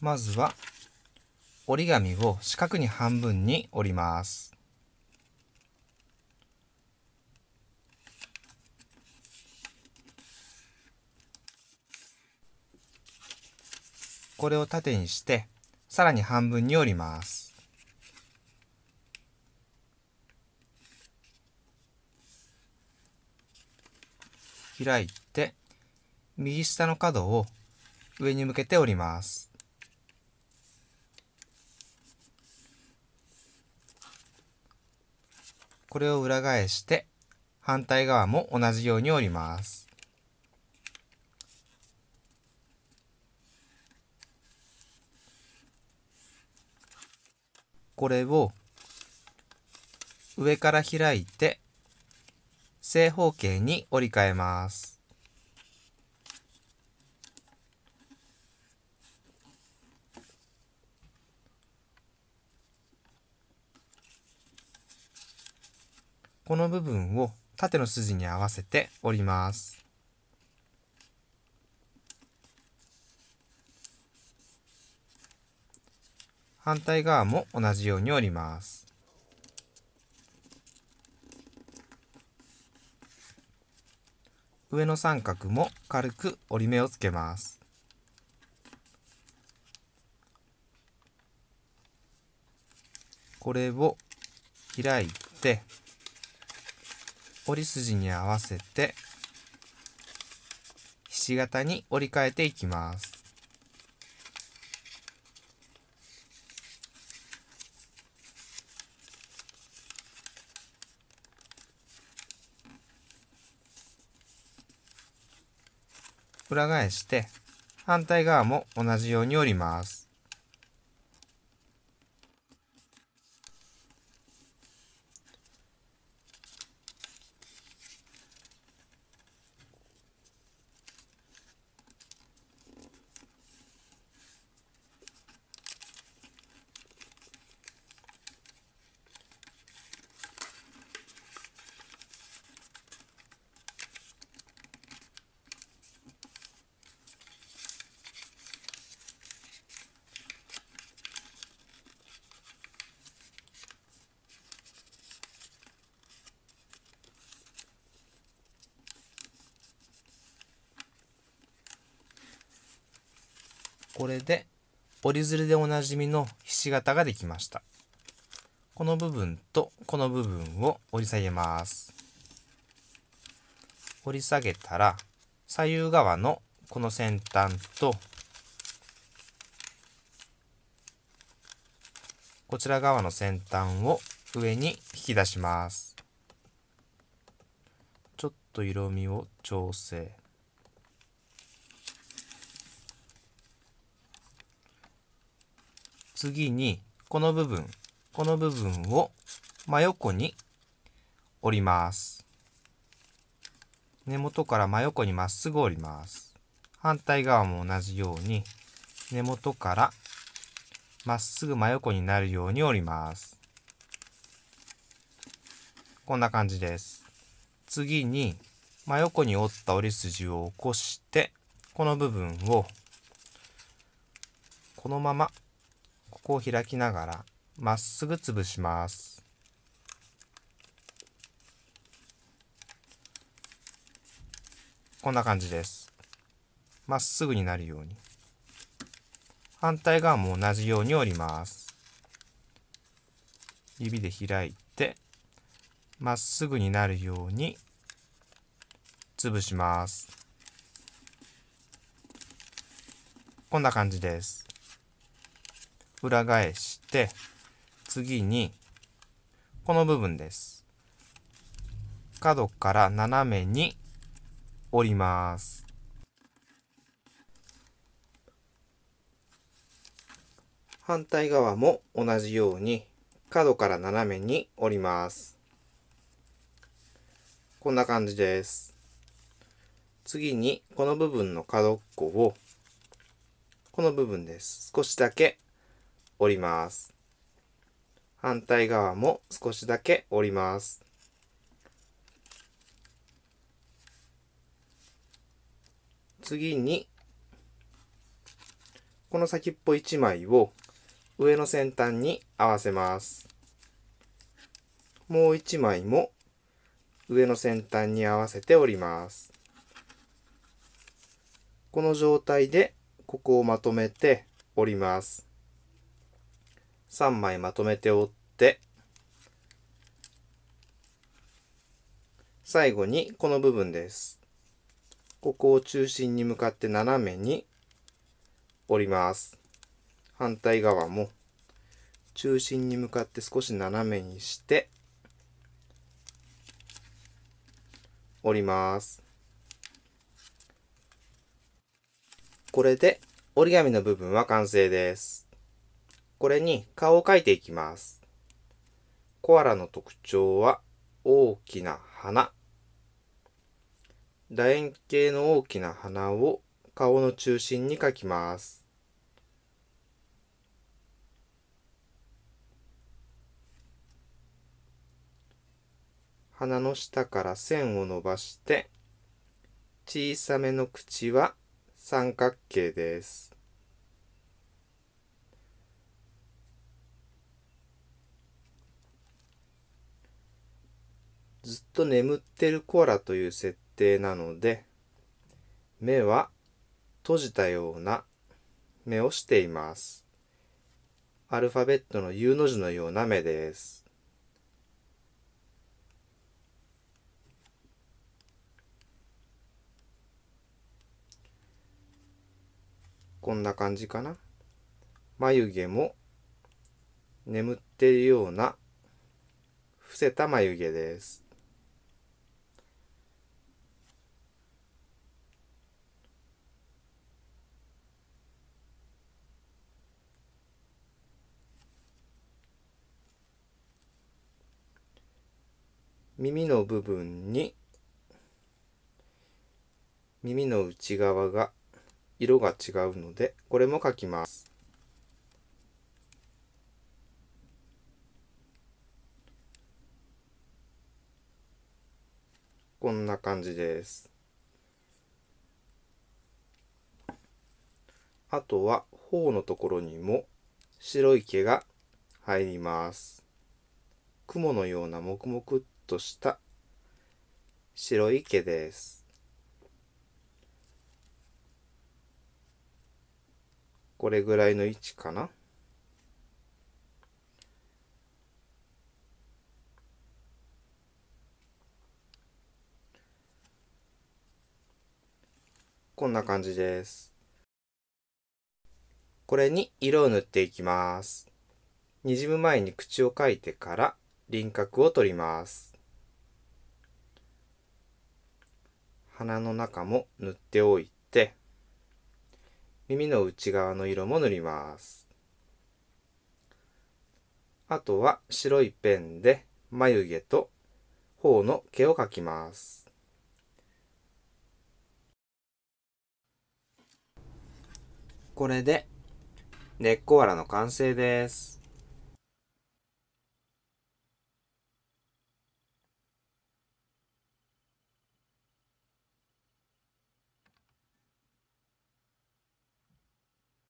まずは折り紙を四角に半分に折ります。これを縦にしてさらに半分に折ります。開いて右下の角を上に向けて折ります。これを裏返して反対側も同じように折ります。これを上から開いて正方形に折り替えます。この部分を縦の筋に合わせて折ります。反対側も同じように折ります。上の三角も軽く折り目をつけます。これを開いて折り筋に合わせてひし形に折り替えていきます裏返して反対側も同じように折りますこれで折り鶴でおなじみのひし形ができましたこの部分とこの部分を折り下げます折り下げたら左右側のこの先端とこちら側の先端を上に引き出しますちょっと色味を調整次に、この部分、この部分を真横に折ります。根元から真横にまっすぐ折ります。反対側も同じように、根元からまっすぐ真横になるように折ります。こんな感じです。次に、真横に折った折り筋を起こして、この部分を、このままを開きながらまっすぐ潰します。こんな感じです。まっすぐになるように。反対側も同じように折ります。指で開いて、まっすぐになるように潰します。こんな感じです。裏返して次にこの部分です角から斜めに折ります反対側も同じように角から斜めに折りますこんな感じです次にこの部分の角っこをこの部分です少しだけ折ります。反対側も少しだけ折ります。次に、この先っぽ1枚を上の先端に合わせます。もう1枚も上の先端に合わせて折ります。この状態でここをまとめて折ります。3枚まとめて折って最後にこの部分ですここを中心に向かって斜めに折ります反対側も中心に向かって少し斜めにして折りますこれで折り紙の部分は完成ですこれに顔を描いていきます。コアラの特徴は大きな花。楕円形の大きな花を顔の中心に描きます。鼻の下から線を伸ばして小さめの口は三角形です。ずっと眠ってるコアラという設定なので目は閉じたような目をしていますアルファベットの U の字のような目ですこんな感じかな眉毛も眠っているような伏せた眉毛です耳の部分に耳の内側が色が違うのでこれも描きますこんな感じですあとは頬のところにも白い毛が入ります雲のような黙々っとした白い毛です。これぐらいの位置かな。こんな感じです。これに色を塗っていきます。にじむ前に口を描いてから輪郭を取ります。鼻の中も塗っておいて、耳の内側の色も塗ります。あとは白いペンで眉毛と頬の毛を描きます。これで根っこわらの完成です。